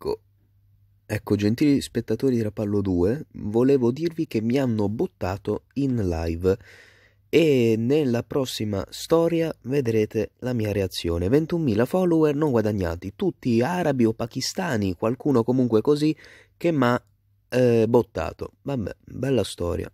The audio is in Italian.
Ecco, ecco, gentili spettatori di Rapallo 2, volevo dirvi che mi hanno buttato in live e nella prossima storia vedrete la mia reazione. 21.000 follower non guadagnati, tutti arabi o pakistani, qualcuno comunque così che mi ha eh, bottato. Vabbè, bella storia.